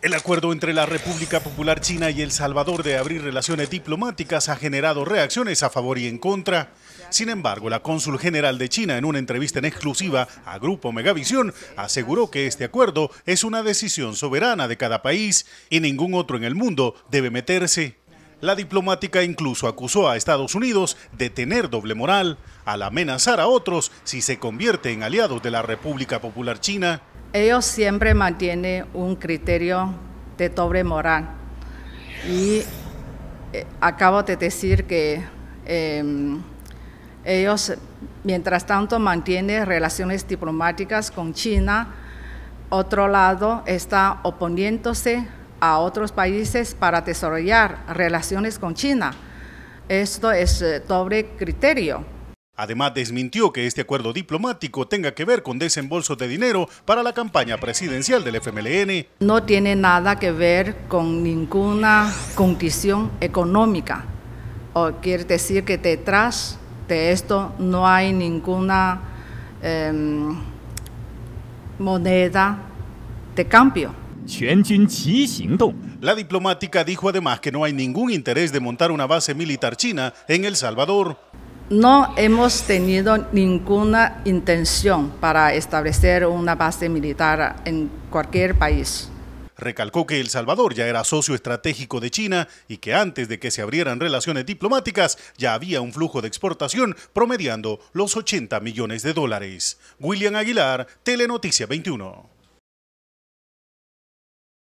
El acuerdo entre la República Popular China y El Salvador de abrir relaciones diplomáticas ha generado reacciones a favor y en contra. Sin embargo, la cónsul general de China, en una entrevista en exclusiva a Grupo Megavisión, aseguró que este acuerdo es una decisión soberana de cada país y ningún otro en el mundo debe meterse. La diplomática incluso acusó a Estados Unidos de tener doble moral al amenazar a otros si se convierte en aliados de la República Popular China. Ellos siempre mantienen un criterio de doble moral. Y eh, acabo de decir que em, ellos, mientras tanto, mantienen relaciones diplomáticas con China. Otro lado está oponiéndose a otros países para desarrollar relaciones con China. Esto es eh, doble criterio. Además, desmintió que este acuerdo diplomático tenga que ver con desembolso de dinero para la campaña presidencial del FMLN. No tiene nada que ver con ninguna condición económica. O quiere decir que detrás de esto no hay ninguna em, moneda de cambio. La diplomática dijo además que no hay ningún interés de montar una base militar china en El Salvador. No hemos tenido ninguna intención para establecer una base militar en cualquier país. Recalcó que El Salvador ya era socio estratégico de China y que antes de que se abrieran relaciones diplomáticas ya había un flujo de exportación promediando los 80 millones de dólares. William Aguilar, Telenoticia 21.